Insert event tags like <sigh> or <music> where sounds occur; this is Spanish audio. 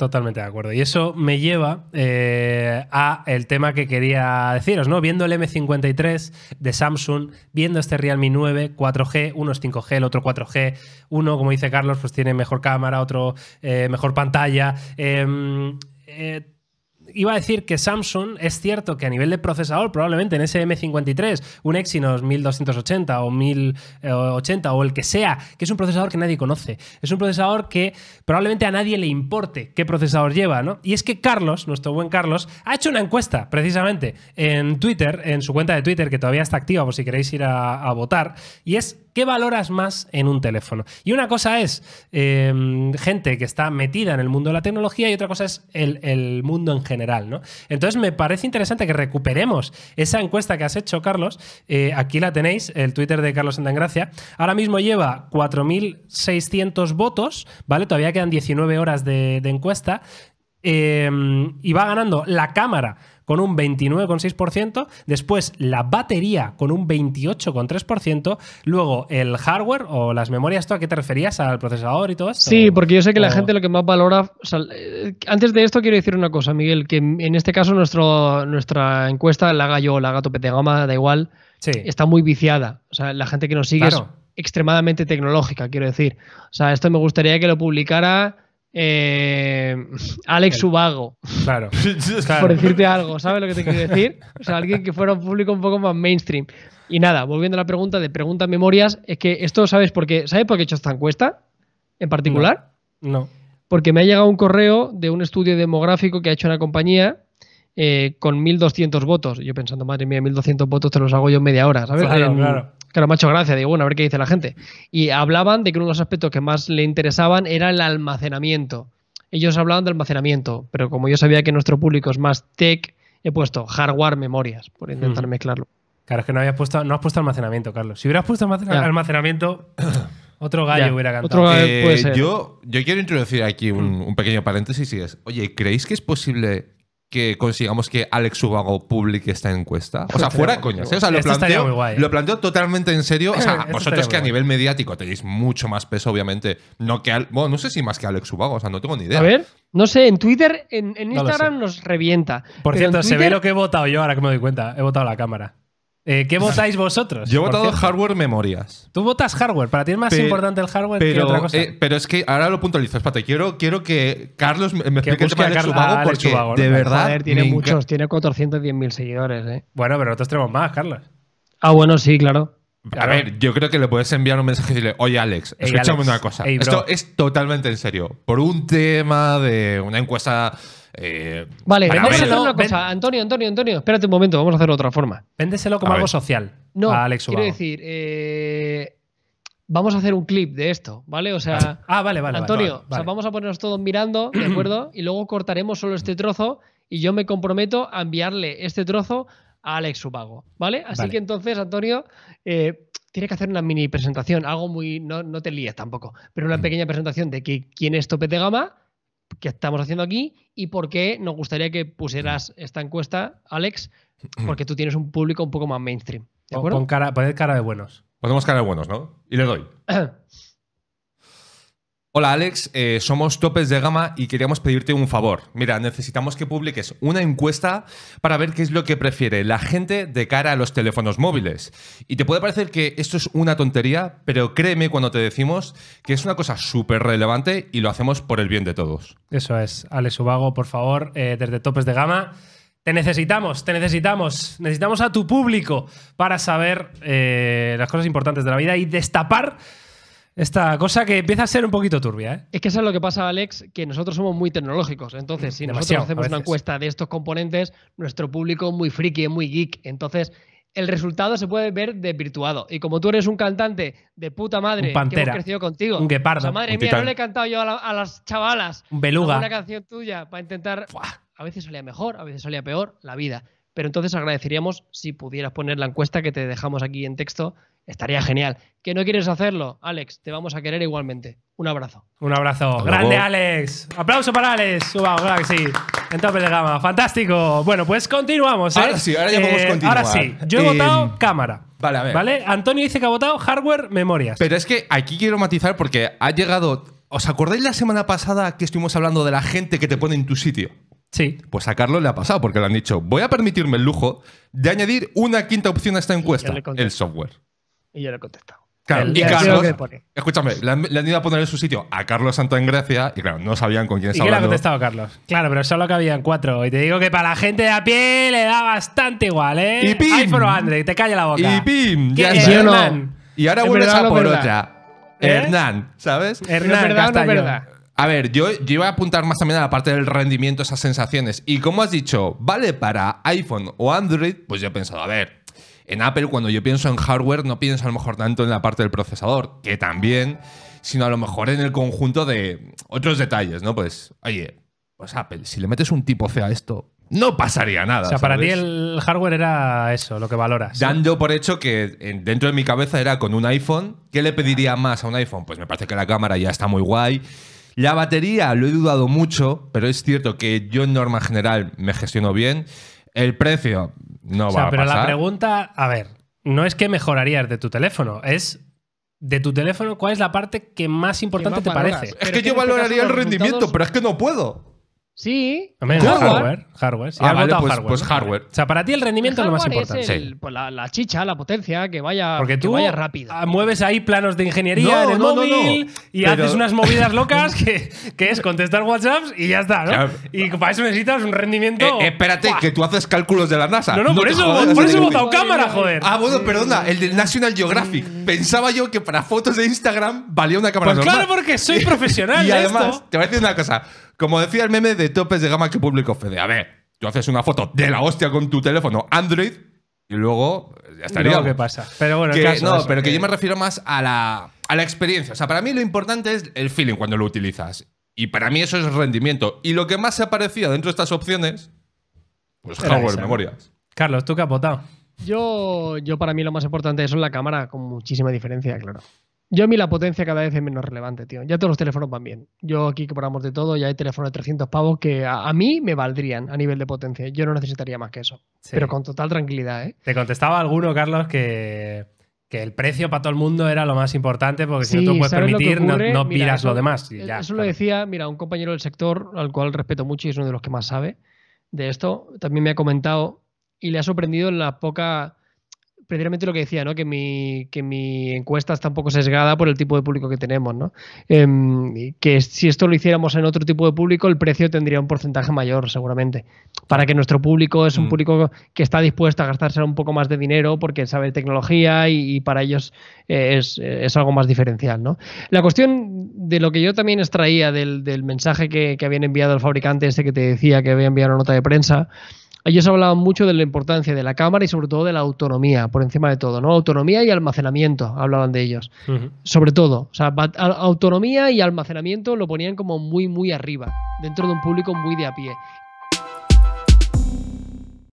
totalmente de acuerdo. Y eso me lleva eh, a el tema que quería deciros, ¿no? Viendo el M53 de Samsung, viendo este Realme 9, 4G, uno es 5G, el otro 4G, uno, como dice Carlos, pues tiene mejor cámara, otro eh, mejor pantalla. Em, eh, iba a decir que Samsung es cierto que a nivel de procesador, probablemente en ese M53, un Exynos 1280 o 1080 o el que sea, que es un procesador que nadie conoce. Es un procesador que probablemente a nadie le importe qué procesador lleva, ¿no? Y es que Carlos, nuestro buen Carlos, ha hecho una encuesta precisamente en Twitter, en su cuenta de Twitter, que todavía está activa por si queréis ir a, a votar, y es ¿Qué valoras más en un teléfono? Y una cosa es em, gente que está metida en el mundo de la tecnología y otra cosa es el, mundo en general, ¿no? Entonces me parece interesante que recuperemos esa encuesta que has hecho, Carlos. Eh, aquí la tenéis, el Twitter de Carlos Santangracia. Ahora mismo lleva 4.600 votos, ¿vale? Todavía quedan 19 horas de encuesta. Em, y va ganando la cámara con un 29,6%, después la batería con un 28,3%, luego el hardware o las memorias, a qué te referías? ¿Al procesador y todo eso. Sí, porque yo sé que la gente lo que más valora... Eh, antes de esto quiero decir una cosa, Miguel, que en este caso nuestro, nuestra encuesta, la haga yo, la haga de gama, da igual, sí. está muy viciada. O sea, la gente que nos sigue es extremadamente tecnológica, quiero decir. O sea, esto me gustaría que lo publicara eh, Alex Subago. Claro, <laughs> Por decirte algo, ¿sabes lo que te quiero decir? O sea, alguien que fuera un público un poco más mainstream. Y nada, volviendo a la pregunta de preguntas memorias, es que esto, ¿sabes por qué? ¿Sabes por qué he hecho esta encuesta en particular? No. Porque me ha llegado un correo de un estudio demográfico que ha hecho una compañía eh, con 1.200 votos. Yo pensando, madre mía, 1.200 votos te los hago yo en media hora, ¿sabes? Claro, claro. Claro, macho. Gracias. gracia, digo, bueno, a ver qué dice la gente. Y hablaban de que uno de los aspectos que más le interesaban era el almacenamiento. Ellos hablaban de almacenamiento, pero como yo sabía que nuestro público es más tech, he puesto hardware memorias, por intentar mezclarlo. Claro, es que no, habías puesto, no has puesto almacenamiento, Carlos. Si hubieras puesto almacenamiento, <coughs> otro gallo hubiera cantado. Eh, yo, quiero introducir aquí un, un pequeño paréntesis y es, oye, ¿creéis que es posible que consigamos que Alex Ubago publique esta encuesta. O sea, fuera de coñas. ¿eh? O sea, lo planteo, ¿eh? lo totalmente en serio. O sea, <laughs> vosotros que a nivel mediático tenéis mucho más peso, obviamente. No que no sé si más que Alex Ubago, o sea, no tengo ni idea. A ver, no sé, en Twitter, en, Instagram nos revienta. Por cierto, se ve lo que he votado yo ahora que me doy cuenta. He votado la cámara. Eh, ¿Qué <laughs> votáis vosotros? Yo he votado hardware memorias. Tú votas hardware, para ti es más importante el hardware que otra cosa. Eh, pero es que ahora lo puntualizo, Espérate, Quiero, quiero que Carlos me explique que el tema del porque de verdad. tiene muchos, tiene 410.000 seguidores. ¿eh? Bueno, pero nosotros tenemos más, Carlos. Ah, bueno, sí, claro. A ver, yo creo que le puedes enviar un mensaje y decirle, oye Alex, escúchame una cosa. Esto es totalmente en serio. Por un tema de una encuesta eh, vale, vamos a una cosa. Antonio, Antonio, Antonio, espérate un momento, vamos a hacerlo de otra forma. Véndeselo como algo social. No, a Alex quiero decir, eh, vamos a hacer un clip de esto, ¿vale? O sea, ah, vale, Antonio, vamos a ponernos todos mirando, ¿de acuerdo? <clears throat> Y luego cortaremos solo este trozo y yo me comprometo a enviarle este trozo a Alex Subago, ¿vale? Así que entonces, Antonio, eh, tiene que hacer una mini presentación, algo muy, no, te líes tampoco, pero una mm. pequeña presentación de que, quién es Topete Gama que estamos haciendo aquí y por qué nos gustaría que pusieras esta encuesta, Alex, porque tú tienes un público un poco más mainstream. ¿De acuerdo? cara, poned cara de buenos. Ponemos cara de buenos, ¿no? Y le doy. <clears throat> Hola Alex, eh, somos Topes de Gama y queríamos pedirte un favor. Mira, necesitamos que publiques una encuesta para ver qué es lo que prefiere la gente de cara a los teléfonos móviles. Y te puede parecer que esto es una tontería, pero créeme cuando te decimos que es una cosa súper relevante y lo hacemos por el bien de todos. Eso es, Alex Ubago, por favor, eh, desde Topes de Gama. Te necesitamos, te necesitamos. Necesitamos a tu público para saber eh, las cosas importantes de la vida y destapar esta cosa que empieza a ser un poquito turbia. ¿eh? Es que eso es lo que pasa, Alex, que nosotros somos muy tecnológicos. Entonces, si nosotros hacemos una encuesta de estos componentes, nuestro público es muy friki, es muy geek. Entonces, el resultado se puede ver desvirtuado. Y como tú eres un cantante de puta madre, que hemos crecido contigo. Un madre mía, no le he cantado yo a, las chavalas. Una canción tuya para intentar. a veces salía mejor, a veces salía peor la vida. Pero entonces agradeceríamos si pudieras poner la encuesta que te dejamos aquí en texto. Estaría genial. ¿Que no quieres hacerlo? Alex, te vamos a querer igualmente. Un abrazo. Un abrazo. Grande Alex. Aplauso para Alex. subamos claro que sí. En tope de gama. Fantástico. Bueno, pues continuamos. ¿eh? Ahora sí, ahora ya eh, podemos continuar. Ahora sí. Yo he votado em, cámara. Vale, a ver. ¿Vale? Antonio dice que ha votado hardware memorias. Pero es que aquí quiero matizar porque ha llegado. ¿Os acordáis la semana pasada que estuvimos hablando de la gente que te pone en tu sitio? Pues a Carlos le ha pasado, porque le han dicho, voy a permitirme el lujo de añadir una quinta opción a esta encuesta, el software. Y yo le he contestado. y Carlos, escúchame, le han, ido a poner en su sitio a Carlos Santo en Gracia y claro, no sabían con quién estaba hablando. ¿Y le ha contestado Carlos? Claro, pero solo habían cuatro. Y te digo que para la gente de a pie le da bastante igual, ¿eh? Y iPhone te calla la boca. Y pim, ya Y ahora vuelves a por otra. ¿Eh? Hernán, ¿sabes? Hernán, no verdad. A ver, yo, yo, iba a apuntar más también a la parte del rendimiento, esas sensaciones. Y como has dicho, vale para iPhone o Android, pues yo he pensado, a ver, en Apple cuando yo pienso en hardware no pienso a lo mejor tanto en la parte del procesador, que también, sino a lo mejor en el conjunto de otros detalles, ¿no? Pues, oye, pues Apple, si le metes un tipo C a esto, no pasaría nada. O sea, para ti el hardware era eso, lo que valoras. Dando por hecho que dentro de mi cabeza era con un iPhone, ¿qué le pediría más a un iPhone? Pues me parece que la cámara ya está muy guay. La batería lo he dudado mucho, pero es cierto que yo en norma general me gestiono bien. El precio no va a pero Pero la pregunta, a ver, no es que mejorarías de tu teléfono, es de tu teléfono, ¿cuál es la parte que más importante te parece? Es que, yo este valoraría el rendimiento, pero es que no puedo. Sí. hardware. Hardware. Ah, pues, pues hardware O sea, para ti el rendimiento es lo más importante. Es pues, la, chicha, la potencia, que vaya, Porque tú que ah, Mueves ahí planos de ingeniería en el móvil y haces unas movidas locas <laughs> que, es contestar WhatsApps y ya está, ¿no? Y para eso necesitas un rendimiento. Eh, espérate, que tú haces cálculos de la NASA. No, no, por eso, he votado cámara, ah, joder. Ah, bueno, perdona, el del National Geographic. Mm. Pensaba yo que para fotos de Instagram valía una cámara pues Claro, porque soy profesional. <laughs> y además, te voy a decir una cosa. Como decía el meme de topes de gama que público Fede. A ver, tú haces una foto de la hostia con tu teléfono Android y luego pues, ya estaría. ¿qué pasa? Pero bueno, caso no, pero que, yo me refiero más a la, a la experiencia. O sea, para mí lo importante es el feeling cuando lo utilizas. Y para mí eso es rendimiento. Y lo que más se aparecía dentro de estas opciones, pues hardware, memorias. Carlos, ¿tú qué has Yo, yo para mí lo más importante es la cámara, con muchísima diferencia, claro. Yo a mí la potencia cada vez es menos relevante, tío. Ya todos los teléfonos van bien. Yo aquí que amor de todo, ya hay teléfonos de 300 pavos que a, mí me valdrían a nivel de potencia. Yo no necesitaría más que eso. Pero con total tranquilidad, ¿eh? Te contestaba alguno, Carlos, que, que el precio para todo el mundo era lo más importante porque si no te puedes permitir, no, no, lo demás. Eh, ya, eso lo decía, mira, un compañero del sector al cual respeto mucho y es uno de los que más sabe de esto, también me ha comentado y le ha sorprendido en la poca precisamente lo que decía, ¿no? Que mi, que mi encuesta está un poco sesgada por el tipo de público que tenemos, ¿no? Em, que si esto lo hiciéramos en otro tipo de público, el precio tendría un porcentaje mayor, seguramente. Para que nuestro público es un mm. público que está dispuesto a gastarse un poco más de dinero porque sabe tecnología y, para ellos eh, eh, es, algo más diferencial, ¿no? La cuestión de lo que yo también extraía del, mensaje que, habían enviado al fabricante ese que te decía que había enviado una nota de prensa ellos hablaban mucho de la importancia de la cámara y sobre todo de la autonomía, por encima de todo, ¿no? Autonomía y almacenamiento, hablaban de ellos. Sobre todo, autonomía y almacenamiento lo ponían como muy, muy arriba, dentro de un público muy de a pie.